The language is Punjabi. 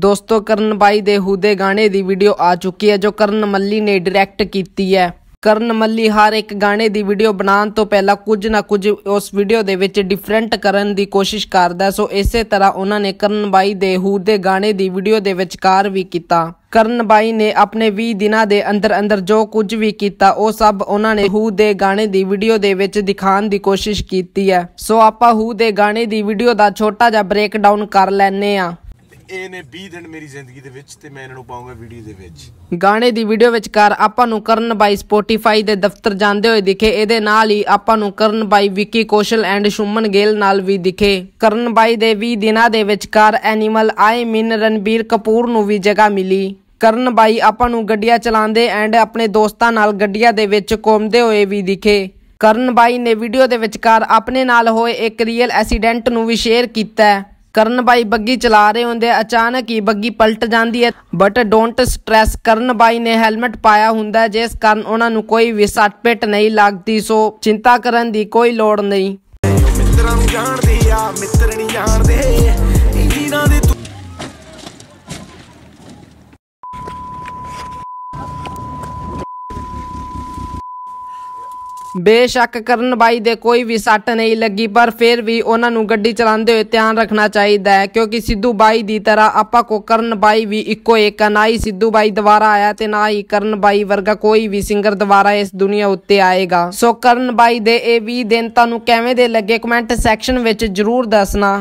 ਦੋਸਤੋ ਕਰਨ ਬਾਈ ਦੇ ਹੂਦੇ ਗਾਣੇ ਦੀ ਵੀਡੀਓ ਆ ਚੁੱਕੀ ਹੈ ਜੋ ਕਰਨ ਮੱਲੀ ਨੇ ਡਾਇਰੈਕਟ ਕੀਤੀ ਹੈ ਕਰਨ ਮੱਲੀ ਹਰ ਇੱਕ ਗਾਣੇ ਦੀ ਵੀਡੀਓ ਬਣਾਉਣ ਤੋਂ ਪਹਿਲਾਂ ਕੁਝ ਨਾ ਕੁਝ ਉਸ ਵੀਡੀਓ ਦੇ ਵਿੱਚ ਡਿਫਰੈਂਟ ਕਰਨ ਦੀ ਕੋਸ਼ਿਸ਼ ਕਰਦਾ ਸੋ ਇਸੇ ਤਰ੍ਹਾਂ ਉਹਨਾਂ ਨੇ ਕਰਨ ਬਾਈ ਦੇ ਹੂਦੇ ਦੇ ਗਾਣੇ ਦੀ ਵੀਡੀਓ ਦੇ ਵਿਚਕਾਰ ਵੀ ਕੀਤਾ ਕਰਨ ਬਾਈ ਨੇ ਆਪਣੇ 20 ਦਿਨਾਂ ਦੇ ਅੰਦਰ ਅੰਦਰ ਜੋ ਕੁਝ ਵੀ ਕੀਤਾ ਉਹ ਸਭ ਉਹਨਾਂ ਨੇ ਹੂ ਦੇ ਗਾਣੇ ਦੀ ਵੀਡੀਓ ਦੇ ਵਿੱਚ ਦਿਖਾਉਣ ਦੀ ਕੋਸ਼ਿਸ਼ ਕੀਤੀ ਹੈ ਸੋ ਆਪਾਂ ਹੂ ਦੇ ਗਾਣੇ ਦੀ ਵੀਡੀਓ ਦਾ ਛੋਟਾ ਜਿਹਾ ਬ੍ਰੇਕਡਾਊਨ ਕਰ ਲੈਨੇ ਆ ਇਹ ਨੇ 20 ਦਿਨ ਮੇਰੀ ਜ਼ਿੰਦਗੀ ਦੇ ਵਿੱਚ ਤੇ ਮੈਂ ਇਹਨਾਂ ਨੂੰ ਪਾਉਂਗਾ ਵੀਡੀਓ ਦੇ ਵਿੱਚ ਗਾਣੇ ਦੀ ਵੀਡੀਓ ਕਰ ਆਪਾਂ ਨੂੰ ਕਰਨ ਬਾਈ ਸਪੋਟੀਫਾਈ ਦੇ ਦਫ਼ਤਰ ਜਾਂਦੇ ਹੋਏ ਦਿਖੇ ਇਹਦੇ ਨਾਲ ਹੀ ਆਪਾਂ ਨੂੰ ਕਰਨ ਬਾਈ ਵਿੱਕੀ ਕੋਸ਼ਲ ਐਂਡ ਸ਼ੁਮਨ ਗੇਲ ਨਾਲ ਵੀ ਦਿਖੇ ਕਰਨ ਬਾਈ ਦੇ 20 ਦਿਨਾਂ ਦੇ ਕਰ Animal I mean Ranbir Kapoor ਨੂੰ ਵੀ ਜਗ੍ਹਾ ਮਿਲੀ ਕਰਨ ਬਾਈ ਆਪਾਂ ਨੂੰ ਗੱਡੀਆਂ ਚਲਾਉਂਦੇ ਐਂਡ ਆਪਣੇ ਦੋਸਤਾਂ ਨਾਲ ਗੱਡੀਆਂ ਦੇ ਵਿੱਚ ਘੁੰਮਦੇ ਹੋਏ ਵੀ ਦਿਖੇ ਕਰਨ ਬਾਈ ਨੇ ਵੀਡੀਓ ਦੇ ਕਰ ਆਪਣੇ ਨਾਲ ਹੋਏ ਇੱਕ ਰੀਅਲ ਐਕਸੀਡੈਂਟ ਨੂੰ ਵੀ ਸ਼ੇਅਰ ਕੀਤਾ ਕਰਨ ਬਾਈ ਬੱਗੀ ਚਲਾ ਰਹੇ ਹੁੰਦੇ ਅਚਾਨਕ ਹੀ ਬੱਗੀ ਪਲਟ ਜਾਂਦੀ ਹੈ ਬਟ ਡੋਨਟ ਸਟ੍ਰੈਸ ਕਰਨ ਬਾਈ ਨੇ ਹੈਲਮਟ ਪਾਇਆ ਹੁੰਦਾ ਜਿਸ ਕਾਰਨ ਉਹਨਾਂ ਨੂੰ ਕੋਈ ਵੀ ਸੱਟ ਪੇਟ ਨਹੀਂ ਲੱਗਦੀ ਸੋ ਚਿੰਤਾ ਕਰਨ ਦੀ ਕੋਈ ਲੋੜ ਨਹੀਂ ਮਿੱਤਰਾਂ ਨੂੰ ਜਾਣਦੇ ਆ ਮਿੱਤਰ ਨਹੀਂ ਜਾਣਦੇ ਬੇਸ਼ੱਕ ਕਰਨ ਬਾਈ ਦੇ ਕੋਈ ਵੀ ਸੱਟ ਨਹੀਂ ਲੱਗੀ ਪਰ ਫਿਰ ਵੀ ਉਹਨਾਂ ਨੂੰ ਗੱਡੀ ਚਲਾਉਂਦੇ ਹੋਏ ਧਿਆਨ ਰੱਖਣਾ ਚਾਹੀਦਾ ਹੈ ਕਿਉਂਕਿ ਸਿੱਧੂ ਬਾਈ ਦੀ ਤਰ੍ਹਾਂ ਆਪਾਂ ਕੋ ਕਰਨ ਬਾਈ ਵੀ ਇੱਕੋ ਇੱਕ ਨਾ ਹੀ ਸਿੱਧੂ ਬਾਈ ਦੁਬਾਰਾ ਆਇਆ ਤੇ ਨਾ ਹੀ ਕਰਨ ਬਾਈ ਵਰਗਾ ਕੋਈ ਵੀ ਸਿੰਗਰ ਦੁਬਾਰਾ ਇਸ ਦੁਨੀਆ ਉੱਤੇ ਆਏਗਾ ਸੋ ਕਰਨ ਬਾਈ ਦੇ ਇਹ 20 ਦਿਨ ਤੁਹਾਨੂੰ ਕਿਵੇਂ ਦੇ ਲੱਗੇ ਕਮੈਂਟ ਸੈਕਸ਼ਨ ਵਿੱਚ ਜਰੂਰ ਦੱਸਣਾ